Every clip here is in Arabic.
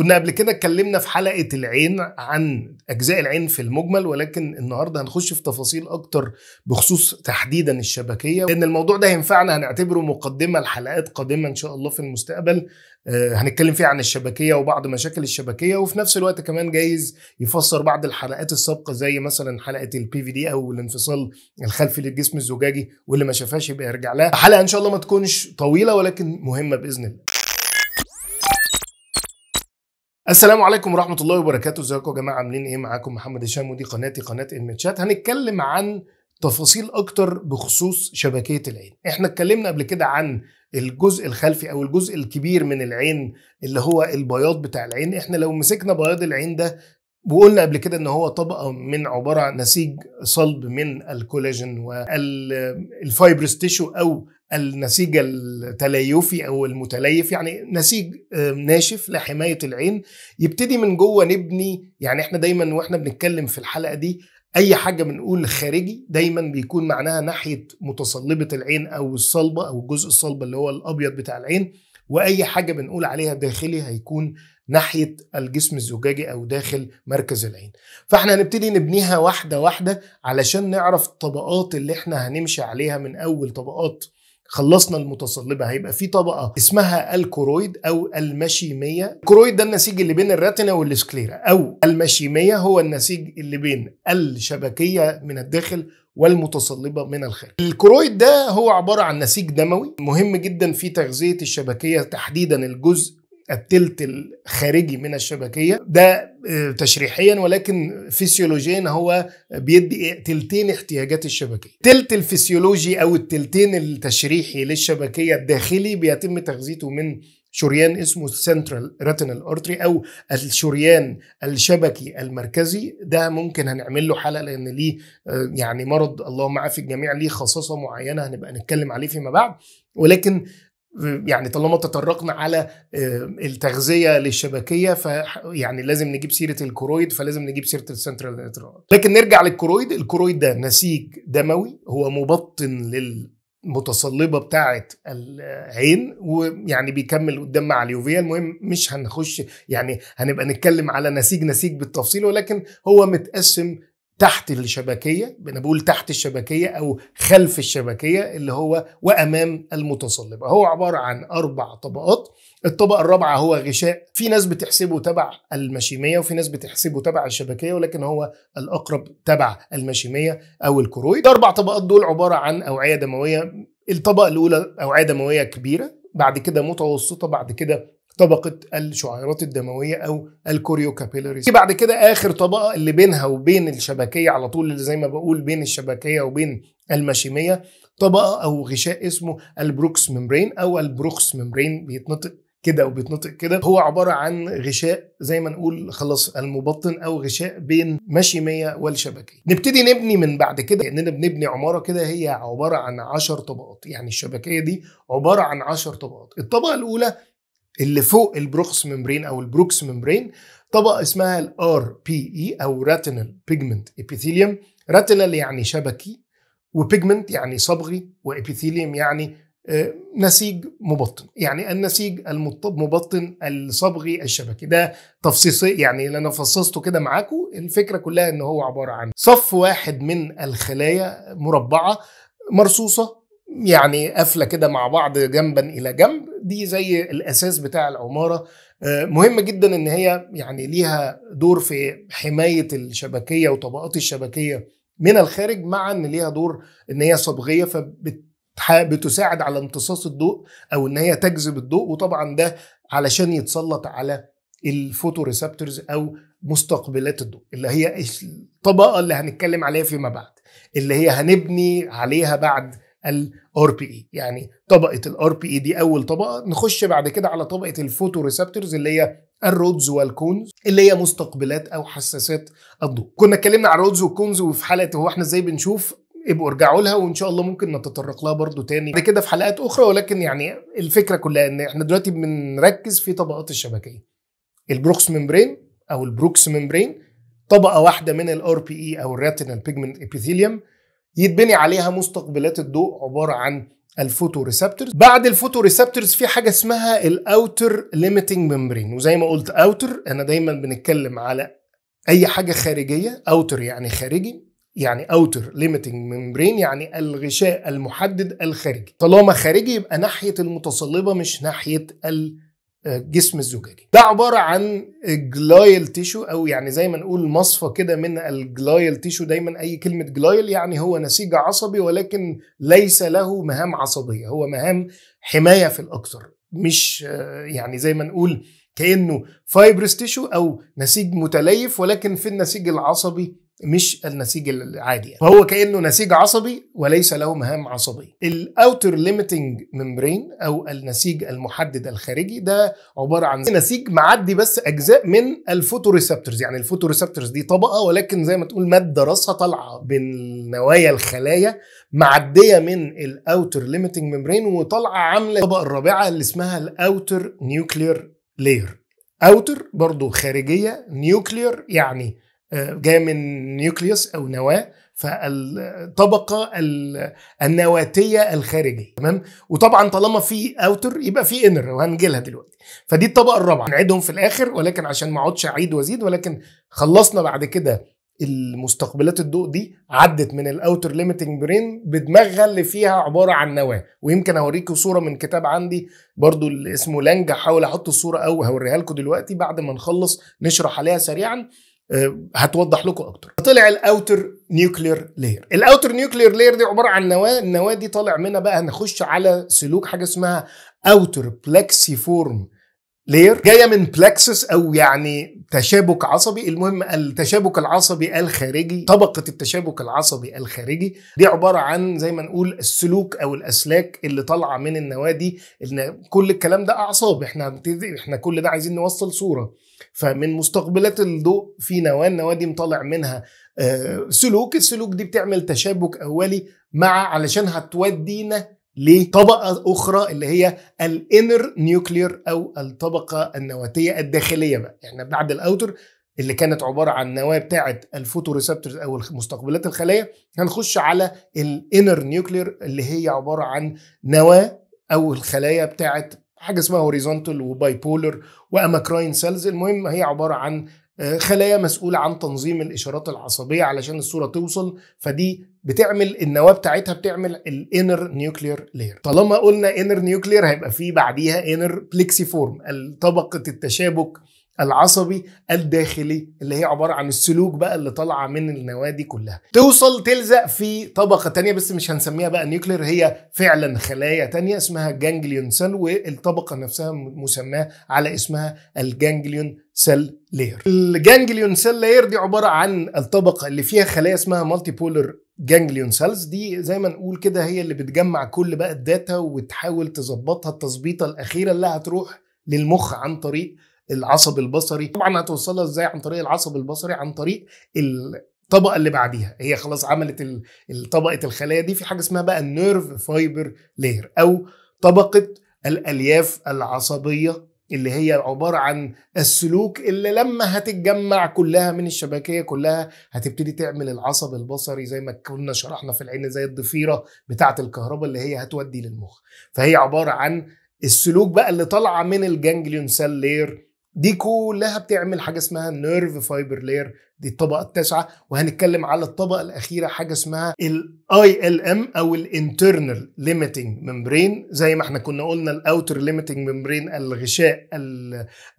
كنا قبل كده اتكلمنا في حلقة العين عن أجزاء العين في المجمل ولكن النهاردة هنخش في تفاصيل أكتر بخصوص تحديدا الشبكية لأن الموضوع ده هينفعنا هنعتبره مقدمة لحلقات قادمة إن شاء الله في المستقبل آه، هنتكلم فيها عن الشبكية وبعض مشاكل الشبكية وفي نفس الوقت كمان جايز يفسر بعض الحلقات السابقة زي مثلا حلقة البي في دي أو الانفصال الخلفي للجسم الزجاجي واللي ما شافهاش يبقى يرجع لها حلقة إن شاء الله ما تكونش طويلة ولكن مهمة بإذن الله السلام عليكم ورحمه الله وبركاته ازيكم يا جماعه عاملين ايه معاكم محمد هشام ودي قناتي قناه المتشات هنتكلم عن تفاصيل اكتر بخصوص شبكيه العين احنا اتكلمنا قبل كده عن الجزء الخلفي او الجزء الكبير من العين اللي هو البياض بتاع العين احنا لو مسكنا بياض العين ده وقلنا قبل كده ان هو طبقه من عباره عن نسيج صلب من الكولاجين والفايبرستيشو او النسيج التليفي او المتليف يعني نسيج آه، ناشف لحمايه العين يبتدي من جوه نبني يعني احنا دايما واحنا بنتكلم في الحلقه دي اي حاجه بنقول خارجي دايما بيكون معناها ناحيه متصلبه العين او الصلبه او الجزء الصلب اللي هو الابيض بتاع العين واي حاجه بنقول عليها داخلي هيكون ناحيه الجسم الزجاجي او داخل مركز العين فاحنا هنبتدي نبنيها واحده واحده علشان نعرف الطبقات اللي احنا هنمشي عليها من اول طبقات خلصنا المتصلبه هيبقى في طبقه اسمها الكورويد او المشيميه الكورويد ده النسيج اللي بين الراتنا والسكليرا او المشيميه هو النسيج اللي بين الشبكيه من الداخل والمتصلبه من الخارج. الكرويد ده هو عباره عن نسيج دموي مهم جدا في تغذيه الشبكيه تحديدا الجزء التلت الخارجي من الشبكية ده آه، تشريحيا ولكن فيسيولوجيا هو بيدي تلتين احتياجات الشبكية تلت الفسيولوجي أو التلتين التشريحي للشبكية الداخلي بيتم تغذيته من شريان اسمه السنترال ريتينال ارتري او الشريان الشبكي المركزي ده ممكن هنعمل له حلقه لان ليه آه، يعني مرض اللهم عافي الجميع ليه خصاصه معينه هنبقى نتكلم عليه فيما بعد ولكن يعني طالما تطرقنا على آه، التغذيه للشبكيه فيعني لازم نجيب سيره الكرويد فلازم نجيب سيره السنترال نيترال لكن نرجع للكرويد الكرويد ده نسيج دموي هو مبطن لل متصلبه بتاعه العين ويعني بيكمل قدام مع اليوفيا المهم مش هنخش يعني هنبقى نتكلم على نسيج نسيج بالتفصيل ولكن هو متقسم تحت الشبكية أنا بقول تحت الشبكية أو خلف الشبكية اللي هو وأمام المتصلبة هو عبارة عن أربع طبقات الطبقة الرابعة هو غشاء في ناس بتحسبه تبع المشيمية وفي ناس بتحسبه تبع الشبكية ولكن هو الأقرب تبع المشيمية أو الكرويد الأربع طبقات دول عبارة عن أوعية دموية الطبقة الأولى أوعية دموية كبيرة بعد كده متوسطة بعد كده طبقة الشعيرات الدموية أو الكوريوكابيلاريز بعد كده آخر طبقة اللي بينها وبين الشبكية على طول اللي زي ما بقول بين الشبكية وبين المشيمية طبقة أو غشاء اسمه البروكس ممبرين أو البروكس ممبرين بيتنطق كده وبيتنطق كده هو عبارة عن غشاء زي ما نقول خلاص المبطن أو غشاء بين مشيمية والشبكية نبتدي نبني من بعد كده يعني بنبني عمارة كده هي عبارة عن 10 طبقات يعني الشبكية دي عبارة عن 10 طبقات الطبقة الأولى اللي فوق البروكس ممبرين او البروكس ممبرين طبقه اسمها الار بي اي e او راتنال بيجمنت ابيثيليوم راتنال يعني شبكي وبيجمنت يعني صبغي وابيثيليوم يعني آه، نسيج مبطن يعني النسيج المبطن الصبغي الشبكي ده تفصيص يعني اللي انا فصصته كده معاكم الفكره كلها ان هو عباره عن صف واحد من الخلايا مربعه مرصوصه يعني قافله كده مع بعض جنبا الى جنب دي زي الاساس بتاع العماره آه، مهمة جدا ان هي يعني ليها دور في حمايه الشبكيه وطبقات الشبكيه من الخارج مع ان ليها دور ان هي صبغيه فبتساعد على امتصاص الضوء او ان هي تجذب الضوء وطبعا ده علشان يتسلط على الفوتو ريسبتورز او مستقبلات الضوء اللي هي الطبقه اللي هنتكلم عليها فيما بعد اللي هي هنبني عليها بعد الار بي اي e. يعني طبقه الار بي اي e دي اول طبقه نخش بعد كده على طبقه الفوتو ريسبتورز اللي هي الرودز والكونز اللي هي مستقبلات او حساسات الضوء كنا اتكلمنا عن الرودز والكونز وفي حلقه هو احنا ازاي بنشوف ابقوا ارجعوا لها وان شاء الله ممكن نتطرق لها برضو تاني بعد كده في حلقات اخرى ولكن يعني الفكره كلها ان احنا دلوقتي بنركز في طبقات الشبكيه البروكس ممبرين او البروكس ممبرين طبقه واحده من الار بي اي e او الريتينال بيجمنت ابيثيليوم يتبني عليها مستقبلات الضوء عباره عن الفوتوريسبتورز بعد الفوتوريسبتورز في حاجه اسمها الاوتر ليميتنج ميمبرين وزي ما قلت اوتر انا دايما بنتكلم على اي حاجه خارجيه اوتر يعني خارجي يعني اوتر ليميتنج ميمبرين يعني الغشاء المحدد الخارجي طالما خارجي يبقى ناحيه المتصلبه مش ناحيه ال جسم الزجاجي ده عباره عن جلايل تيشو او يعني زي ما نقول مصفى كده من الجلايل تيشو دايما اي كلمه جلايل يعني هو نسيج عصبي ولكن ليس له مهام عصبيه هو مهام حمايه في الاكثر مش يعني زي ما نقول كانه فايبرس او نسيج متليف ولكن في النسيج العصبي مش النسيج العادي يعني. فهو كانه نسيج عصبي وليس له مهام عصبيه الاوتر ليميتنج ممبرين او النسيج المحدد الخارجي ده عباره عن نسيج معدي بس اجزاء من الفوتوريسبتورز يعني الفوتوريسبتورز دي طبقه ولكن زي ما تقول ماده راسها طالعه من نوايا الخلايا معديه من الاوتر ليميتنج ممبرين وطالعه عامله الطبقه الرابعه اللي اسمها الاوتر نيوكلير لاير اوتر برضو خارجيه نيوكلير يعني جايه من نيوكليوس او نواه فالطبقه النواتيه الخارجيه تمام وطبعا طالما في اوتر يبقى في انر وهنجي لها دلوقتي فدي الطبقه الرابعه نعيدهم في الاخر ولكن عشان ما اقعدش اعيد وازيد ولكن خلصنا بعد كده المستقبلات الضوء دي عدت من الاوتر ليميتنج برين بدماغها اللي فيها عباره عن نواه ويمكن اوريكم صوره من كتاب عندي برضو اللي اسمه لانج حاول احط الصوره او هوريها لكم دلوقتي بعد ما نخلص نشرح عليها سريعا آه، هتوضح لكم اكتر طلع الاوتر نيوكلير لير الاوتر نيوكلير لير دي عباره عن نواه النواه دي طالع منها بقى هنخش على سلوك حاجه اسمها اوتر بلكسي فورم لير جايه من بلاكسس او يعني تشابك عصبي المهم التشابك العصبي الخارجي طبقه التشابك العصبي الخارجي دي عباره عن زي ما نقول السلوك او الاسلاك اللي طالعه من النوادي ان كل الكلام ده اعصاب احنا احنا كل ده عايزين نوصل صوره فمن مستقبلات الضوء في نواه النوادي مطلع منها آه، سلوك السلوك دي بتعمل تشابك اولي مع علشان هتودينا لطبقة أخرى اللي هي الانر نيوكلير أو الطبقة النواتية الداخلية بقى احنا يعني بعد الأوتر اللي كانت عبارة عن نواة بتاعة الفوتوريسبتورز أو مستقبلات الخلايا هنخش على الانر نيوكلير اللي هي عبارة عن نواة أو الخلايا بتاعة حاجة اسمها هوريزونتال وباي بولر وأماكراين سيلز المهم هي عبارة عن خلايا مسؤولة عن تنظيم الإشارات العصبية علشان الصورة توصل فدي بتعمل النواة بتاعتها بتعمل الانر نيوكلير لير طالما قلنا انر نيوكلير هيبقى فيه بعديها انر بليكسي فورم طبقة التشابك العصبي الداخلي اللي هي عبارة عن السلوك بقى اللي طالعة من النوادي كلها توصل تلزق في طبقة تانية بس مش هنسميها بقى نيوكلير هي فعلا خلايا تانية اسمها جانجليون سيل والطبقة نفسها مسماة على اسمها الجانجليون سيل لاير الجانجليون سيل لاير دي عبارة عن الطبقة اللي فيها خلايا اسمها مالتي بولر جانجليون سيلز دي زي ما نقول كده هي اللي بتجمع كل بقى الداتا وتحاول تظبطها التظبيطة الأخيرة اللي هتروح للمخ عن طريق العصب البصري طبعا هتوصلها ازاي عن طريق العصب البصري عن طريق الطبقه اللي بعديها هي خلاص عملت طبقه الخلايا دي في حاجه اسمها بقى النيرف فايبر لير او طبقه الالياف العصبيه اللي هي عبارة عن السلوك اللي لما هتتجمع كلها من الشبكية كلها هتبتدي تعمل العصب البصري زي ما كنا شرحنا في العين زي الضفيرة بتاعة الكهرباء اللي هي هتودي للمخ فهي عبارة عن السلوك بقى اللي طالعة من الجانجليون سيل لير دي كلها بتعمل حاجه اسمها نيرف فايبر لاير دي الطبقه التاسعه وهنتكلم على الطبقه الاخيره حاجه اسمها الاي ال ام او الانترنال ليميتنج ممبرين زي ما احنا كنا قلنا الاوتر ليميتنج ممبرين الغشاء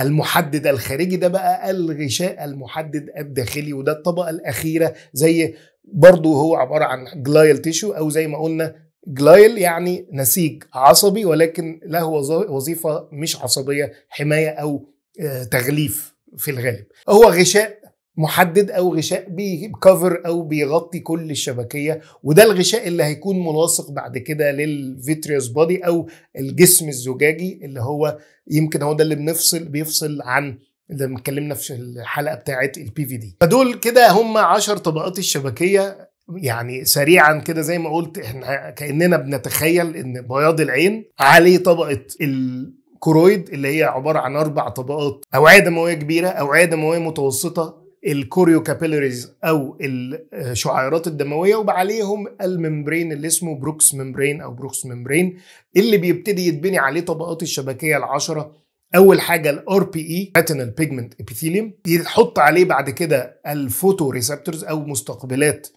المحدد الخارجي ده بقى الغشاء المحدد الداخلي وده الطبقه الاخيره زي برضه هو عباره عن جلايل تيشو او زي ما قلنا جلايل يعني نسيج عصبي ولكن له وظيفه مش عصبيه حمايه او آه، تغليف في الغالب هو غشاء محدد او غشاء بيكفر او بيغطي كل الشبكيه وده الغشاء اللي هيكون ملاصق بعد كده للفيتريوس بودي او الجسم الزجاجي اللي هو يمكن هو ده اللي بنفصل بيفصل عن اللي اتكلمنا في الحلقه بتاعه البي في دي فدول كده هم 10 طبقات الشبكيه يعني سريعا كده زي ما قلت احنا كاننا بنتخيل ان بياض العين عليه طبقه ال كرويد اللي هي عباره عن اربع طبقات اوعيه دمويه كبيره اوعيه دمويه متوسطه الكوريو كابيلاريز او الشعيرات الدمويه وعليهم الممبرين اللي اسمه بروكس ممبرين او بروكس ممبرين اللي بيبتدي يتبني عليه طبقات الشبكيه العشره اول حاجه الار بي اي ريتينال بيجمنت ابيثيليوم يتحط عليه بعد كده الفوتو ريسبتورز او مستقبلات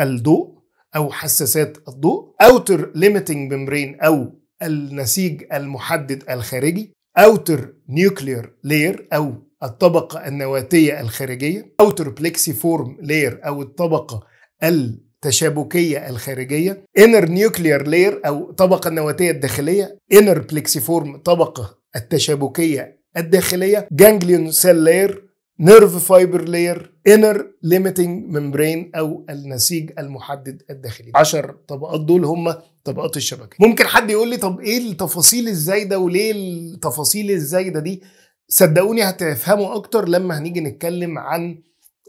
الضوء او حساسات الضوء اوتر ليميتنج ممبرين او النسيج المحدد الخارجي اوتر نيوكلير لير او الطبقة النواتية الخارجية اوتر بلكسي فورم لير او الطبقة التشابكية الخارجية انر نيوكلير لير او طبقة النواتية الداخلية انر بلكسي فورم طبقة التشابكية الداخلية جانجليون سيل لير نيرف فايبر لاير انر ليميتنج ممبرين او النسيج المحدد الداخلي 10 طبقات دول هم طبقات الشبكه ممكن حد يقول لي طب ايه التفاصيل الزايده وليه التفاصيل الزايده دي صدقوني هتفهموا اكتر لما هنيجي نتكلم عن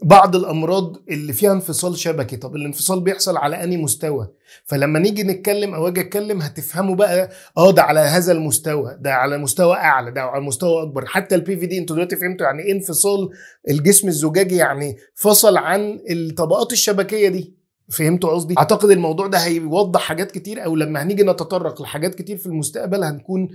بعض الامراض اللي فيها انفصال شبكي طب الانفصال بيحصل على اني مستوى فلما نيجي نتكلم او اجي اتكلم هتفهموا بقى اه ده على هذا المستوى ده على مستوى اعلى ده على مستوى اكبر حتى البي في دي انتوا دلوقتي فهمتوا يعني ايه انفصال الجسم الزجاجي يعني فصل عن الطبقات الشبكيه دي فهمتوا قصدي؟ اعتقد الموضوع ده هيوضح حاجات كتير او لما هنيجي نتطرق لحاجات كتير في المستقبل هنكون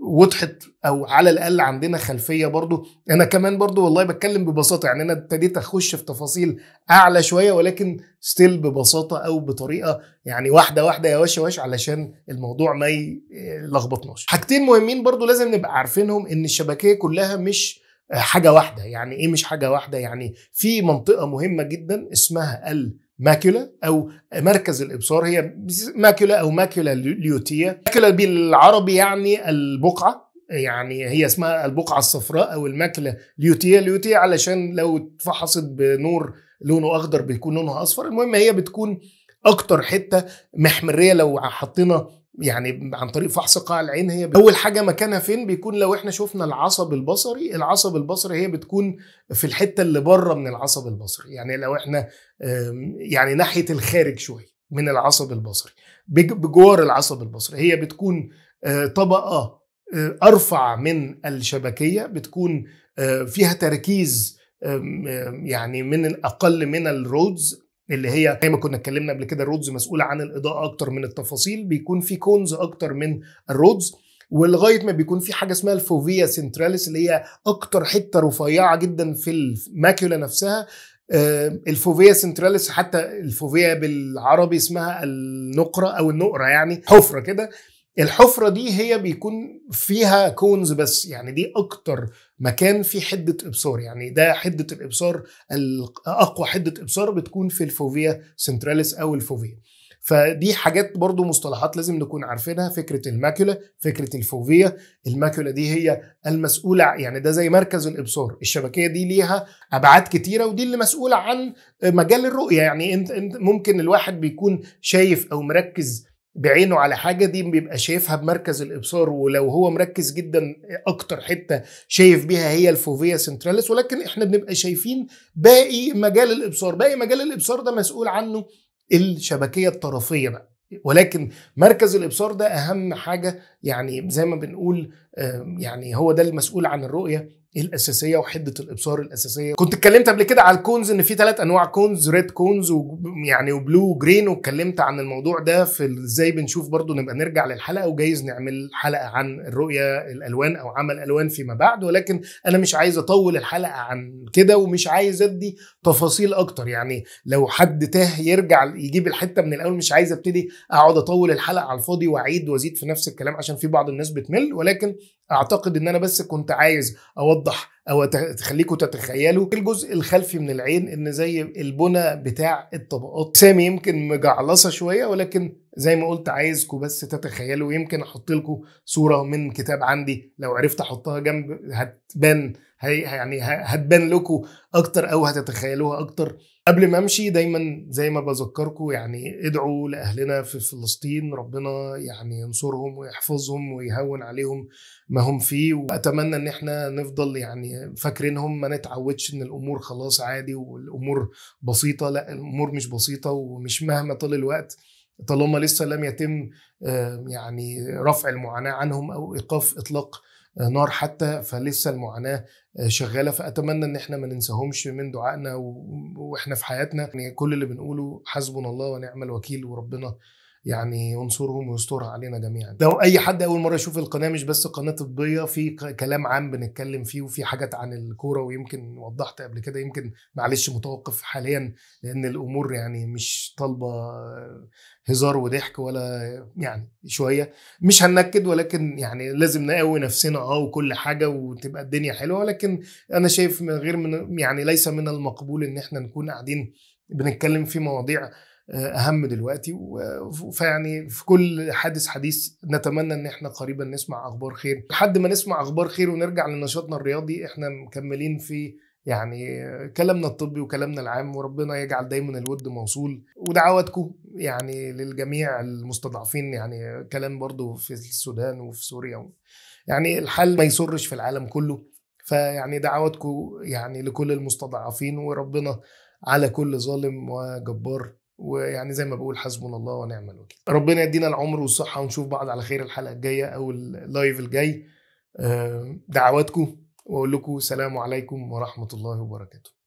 وضحت او على الاقل عندنا خلفيه برضو انا كمان برضو والله بتكلم ببساطه يعني انا ابتديت اخش في تفاصيل اعلى شويه ولكن ستيل ببساطه او بطريقه يعني واحده واحده يا واش واش علشان الموضوع ما يلخبطناش حاجتين مهمين برضو لازم نبقى عارفينهم ان الشبكيه كلها مش حاجه واحده يعني ايه مش حاجه واحده يعني في منطقه مهمه جدا اسمها ال ماكولا او مركز الابصار هي ماكولا او ماكولا ليوتيا ماكولا بالعربي يعني البقعه يعني هي اسمها البقعه الصفراء او الماكولا ليوتيا ليوتيا علشان لو اتفحصت بنور لونه اخضر بيكون لونها اصفر المهم هي بتكون اكتر حته محمريه لو حطينا يعني عن طريق فحص قاع العين هي بت... اول حاجه مكانها فين بيكون لو احنا شفنا العصب البصري العصب البصري هي بتكون في الحته اللي بره من العصب البصري يعني لو احنا يعني ناحيه الخارج شويه من العصب البصري بجوار العصب البصري هي بتكون آه، طبقه آه، ارفع من الشبكيه بتكون آه، فيها تركيز يعني من اقل من الرودز اللي هي زي ما كنا اتكلمنا قبل كده الرودز مسؤوله عن الاضاءه اكتر من التفاصيل بيكون في كونز اكتر من الرودز ولغايه ما بيكون في حاجه اسمها الفوفيا سنتراليس اللي هي اكتر حته رفيعه جدا في الماكيولا نفسها آه، الفوفيا سنتراليس حتى الفوفيا بالعربي اسمها النقره او النقره يعني حفره كده الحفرة دي هي بيكون فيها كونز بس يعني دي أكتر مكان فيه حدة إبصار يعني ده حدة الإبصار أقوى حدة إبصار بتكون في الفوفيا سنتراليس أو الفوفيا فدي حاجات برضو مصطلحات لازم نكون عارفينها فكرة الماكولا فكرة الفوفيا الماكولا دي هي المسؤولة يعني ده زي مركز الإبصار الشبكية دي ليها أبعاد كتيرة ودي اللي مسؤولة عن مجال الرؤية يعني انت ممكن الواحد بيكون شايف أو مركز بعينه على حاجه دي بيبقى شايفها بمركز الابصار ولو هو مركز جدا اكتر حته شايف بيها هي الفوفيا سنتراليس ولكن احنا بنبقى شايفين باقي مجال الابصار باقي مجال الابصار ده مسؤول عنه الشبكيه الطرفيه بقى ولكن مركز الابصار ده اهم حاجه يعني زي ما بنقول يعني هو ده المسؤول عن الرؤيه الاساسيه وحده الابصار الاساسيه كنت اتكلمت قبل كده على الكونز ان في ثلاث انواع كونز ريد كونز ويعني وبلو وجرين واتكلمت عن الموضوع ده في ازاي بنشوف برضو نبقى نرجع للحلقه وجايز نعمل حلقه عن الرؤيه الالوان او عمل الوان فيما بعد ولكن انا مش عايز اطول الحلقه عن كده ومش عايز ادي تفاصيل اكتر يعني لو حد تاه يرجع يجيب الحته من الاول مش عايز ابتدي اقعد اطول الحلقه على الفاضي واعيد وازيد في نفس الكلام عشان في بعض الناس بتمل ولكن اعتقد ان انا بس كنت عايز اوضح او تخليكم تتخيلوا الجزء الخلفي من العين ان زي البنى بتاع الطبقات سامي يمكن مجعلصه شويه ولكن زي ما قلت عايزكم بس تتخيلوا يمكن احط لكم صوره من كتاب عندي لو عرفت احطها جنب هتبان هي يعني هتبان لكم اكتر او هتتخيلوها اكتر قبل ما امشي دايما زي ما بذكركم يعني ادعوا لاهلنا في فلسطين ربنا يعني ينصرهم ويحفظهم ويهون عليهم ما هم فيه واتمنى ان احنا نفضل يعني فاكرينهم ما نتعودش ان الامور خلاص عادي والامور بسيطه لا الامور مش بسيطه ومش مهما طال الوقت طالما لسه لم يتم آه، يعني رفع المعاناه عنهم او ايقاف اطلاق آه، نار حتى فلسه المعاناه آه، شغاله فاتمنى ان احنا ما ننساهمش من دعائنا واحنا في حياتنا يعني كل اللي بنقوله حسبنا الله ونعم الوكيل وربنا يعني ينصرهم ويسترها علينا جميعا لو اي حد اول مره يشوف القناه مش بس قناه طبيه في كلام عام بنتكلم فيه وفي حاجات عن الكوره ويمكن وضحت قبل كده يمكن معلش متوقف حاليا لان الامور يعني مش طالبه هزار وضحك ولا يعني شويه مش هننكد ولكن يعني لازم نقوي نفسنا اه وكل حاجه وتبقى الدنيا حلوه ولكن انا شايف من غير من يعني ليس من المقبول ان احنا نكون قاعدين بنتكلم في مواضيع آه، اهم دلوقتي فيعني في كل حادث حديث نتمنى ان احنا قريبا نسمع اخبار خير لحد ما نسمع اخبار خير ونرجع لنشاطنا الرياضي احنا مكملين في يعني كلامنا الطبي وكلامنا العام وربنا يجعل دايما الود موصول ودعواتكم يعني للجميع المستضعفين يعني كلام برضو في السودان وفي سوريا يعني الحال ما يسرش في العالم كله فيعني دعواتكم يعني لكل المستضعفين وربنا على كل ظالم وجبار ويعني زي ما بقول حسبنا الله ونعم الوكيل ربنا يدينا العمر والصحه ونشوف بعض على خير الحلقه الجايه او اللايف الجاي آه، دعواتكم واقول لكم السلام عليكم ورحمه الله وبركاته